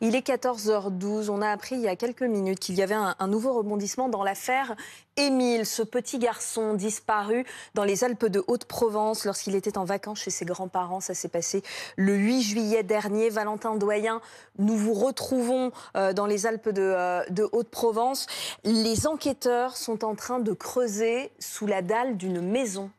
Il est 14h12. On a appris il y a quelques minutes qu'il y avait un, nouveau rebondissement dans l'affaire Émile, ce petit garçon disparu dans les Alpes de Haute-Provence lorsqu'il était en vacances chez ses grands-parents. Ça s'est passé le 8 juillet dernier. Valentin Doyen, nous vous retrouvons euh, dans les Alpes euh, de Haute-Provence. Les enquêteurs sont en train de creuser sous la dalle d'une maison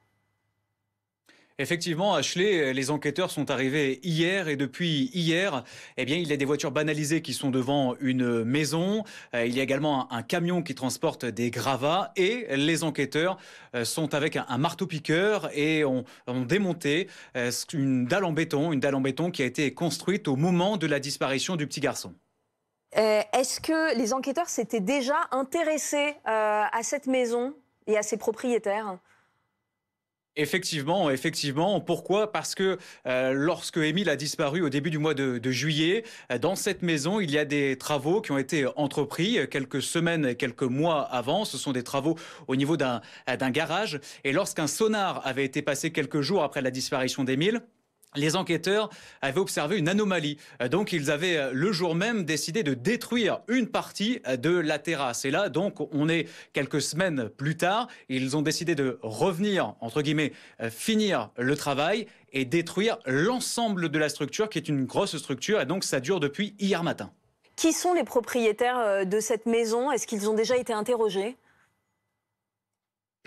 Effectivement, Ashley, les enquêteurs sont arrivés hier et depuis hier, eh bien, il y a des voitures banalisées qui sont devant une maison. Euh, il y a également un, camion qui transporte des gravats et les enquêteurs euh, sont avec un, marteau-piqueur et ont, démonté euh, une dalle en béton, une dalle béton qui a été construite au moment de la disparition du petit garçon. Est-ce que les enquêteurs s'étaient déjà intéressés à cette maison et à ses propriétaires Effectivement, effectivement. Pourquoi Parce que euh, lorsque Émile a disparu au début du mois de, juillet, euh, dans cette maison, il y a des travaux qui ont été entrepris euh, quelques semaines, et quelques mois avant. Ce sont des travaux au niveau d'un garage. Et lorsqu'un sonar avait été passé quelques jours après la disparition d'Émile, les enquêteurs avaient observé une anomalie. Euh, donc ils avaient euh, le jour même décidé de détruire une partie euh, de la terrasse. Et là, donc, on est quelques semaines plus tard. Ils ont décidé de revenir, entre guillemets, finir le travail et détruire l'ensemble de la structure, qui est une grosse structure. Et donc ça dure depuis hier matin. Qui sont les propriétaires de cette maison Est-ce qu'ils ont déjà été interrogés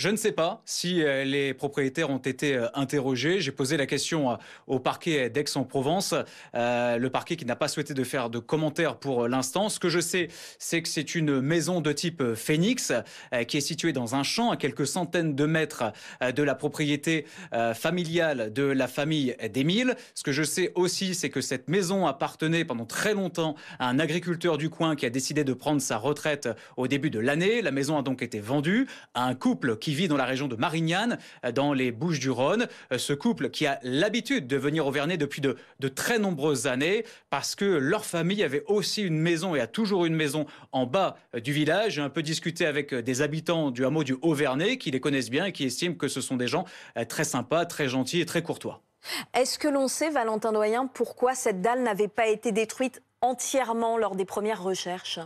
je ne sais pas si euh, les propriétaires ont été euh, interrogés. J'ai posé la question euh, au parquet d'Aix-en-Provence, le parquet qui n'a pas souhaité de faire de commentaires pour l'instant. Ce que je sais, c'est que c'est une maison de type phénix, qui est située dans un champ à quelques centaines de mètres de la propriété familiale de la famille d'Émile. Ce que je sais aussi, c'est que cette maison appartenait pendant très longtemps à un agriculteur du coin qui a décidé de prendre sa retraite au début de l'année. La maison a donc été vendue à un couple qui vit dans la région de Marignane, euh, dans les Bouches-du-Rhône. Euh, ce couple qui a l'habitude de venir au Vernet depuis de, très nombreuses années parce que leur famille avait aussi une maison et a toujours une maison en bas euh, du village. J'ai un peu discuté avec des habitants du hameau du Haut-Vernet qui les connaissent bien et qui estiment que ce sont des gens très sympas, très gentils et très courtois. Est-ce que l'on sait, Valentin Doyen, pourquoi cette dalle n'avait pas été détruite entièrement lors des premières recherches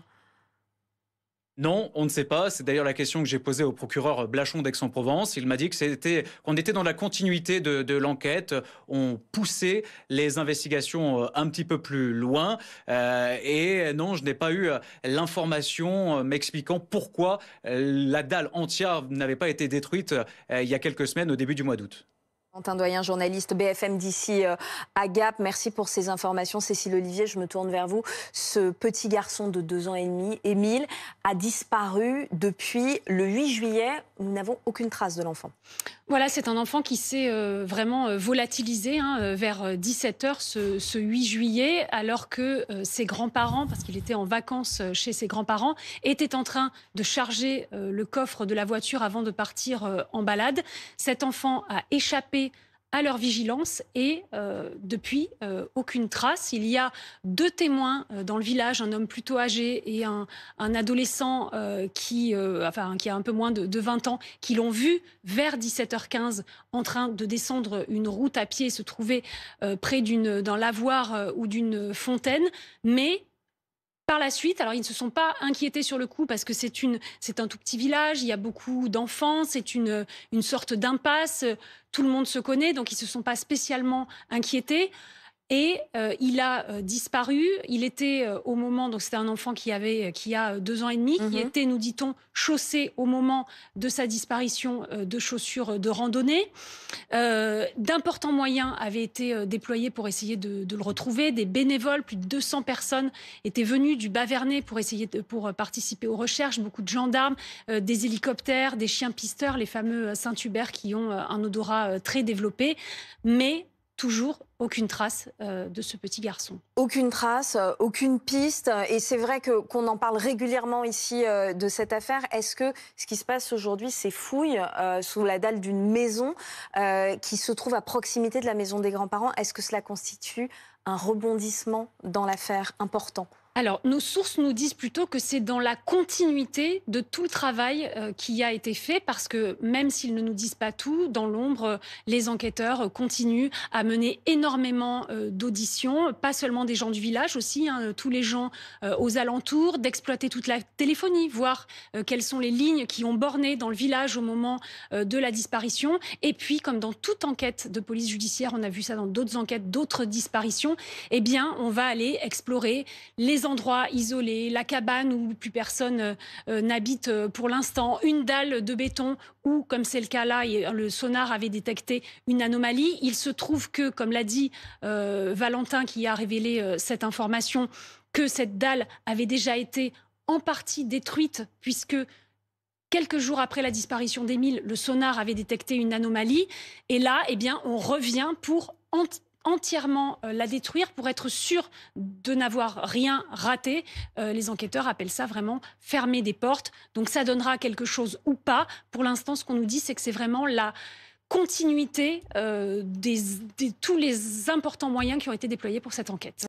non, on ne sait pas. C'est d'ailleurs la question que j'ai posée au procureur Blachon d'Aix-en-Provence. Il m'a dit que c'était qu'on était dans la continuité de, l'enquête. On poussait les investigations euh, un petit peu plus loin. Euh, et non, je n'ai pas eu euh, l'information m'expliquant pourquoi la dalle entière n'avait pas été détruite il y a quelques semaines au début du mois d'août. Quentin Doyen, journaliste BFM d'ici euh, à Gap, merci pour ces informations. Cécile Olivier, je me tourne vers vous. Ce petit garçon de deux ans et demi, Émile, a disparu depuis le 8 juillet. Nous n'avons aucune trace de l'enfant. Voilà, c'est un enfant qui s'est euh, vraiment euh, volatilisé hein, euh, vers 17h ce, 8 juillet, alors que ses grands-parents, parce qu'il était en vacances chez ses grands-parents, étaient en train de charger le coffre de la voiture avant de partir en balade. Cet enfant a échappé à leur vigilance et euh, depuis euh, aucune trace. Il y a deux témoins euh, dans le village, un homme plutôt âgé et un, adolescent qui, enfin, a un peu moins de, de 20 ans, qui l'ont vu vers 17h15 en train de descendre une route à pied et se trouver près d'un lavoir ou d'une fontaine. Mais par la suite, alors ils ne se sont pas inquiétés sur le coup parce que c'est une, c'est un tout petit village, il y a beaucoup d'enfants, c'est une, une sorte d'impasse, tout le monde se connaît, donc ils ne se sont pas spécialement inquiétés et euh, il a euh, disparu. Il était euh, au moment, donc c'était un enfant qui avait qui a deux ans et demi, qui mhm. était, nous dit-on, chaussé au moment de sa disparition de chaussures de randonnée. D'importants moyens avaient été déployés pour essayer de, le retrouver. Des bénévoles, plus de 200 personnes étaient venues du Bavernais pour essayer de, pour participer aux recherches. Beaucoup de gendarmes, des hélicoptères, des chiens pisteurs, les fameux Saint-Hubert qui ont un odorat très développé. Mais toujours aucune trace euh, de ce petit garçon. Aucune trace, euh, aucune piste. Et c'est vrai qu'on en parle régulièrement ici euh, de cette affaire. Est-ce que ce qui se passe aujourd'hui, ces fouilles sous la dalle d'une maison qui se trouve à proximité de la maison des grands-parents, est-ce que cela constitue un rebondissement dans l'affaire important alors, nos sources nous disent plutôt que c'est dans la continuité de tout le travail euh, qui a été fait, parce que même s'ils ne nous disent pas tout, dans l'ombre, euh, les enquêteurs euh, continuent à mener énormément d'auditions, pas seulement des gens du village aussi, hein, tous les gens aux alentours, d'exploiter toute la téléphonie, voir quelles sont les lignes qui ont borné dans le village au moment de la disparition. Et puis, comme dans toute enquête de police judiciaire, on a vu ça dans d'autres enquêtes, d'autres disparitions, eh bien, on va aller explorer les endroit endroits la cabane où plus personne euh, euh, n'habite euh, pour l'instant, une dalle de béton où, comme c'est le cas là, le sonar avait détecté une anomalie. Il se trouve que, comme l'a dit Valentin qui a révélé cette information, que cette dalle avait déjà été en partie détruite puisque quelques jours après la disparition d'Émile, le sonar avait détecté une anomalie. Et là, eh bien, on revient pour entièrement euh, la détruire pour être sûr de n'avoir rien raté. Euh, les enquêteurs appellent ça vraiment fermer des portes. Donc ça donnera quelque chose ou pas. Pour l'instant, ce qu'on nous dit, c'est que c'est vraiment la continuité euh, de tous les importants moyens qui ont été déployés pour cette enquête.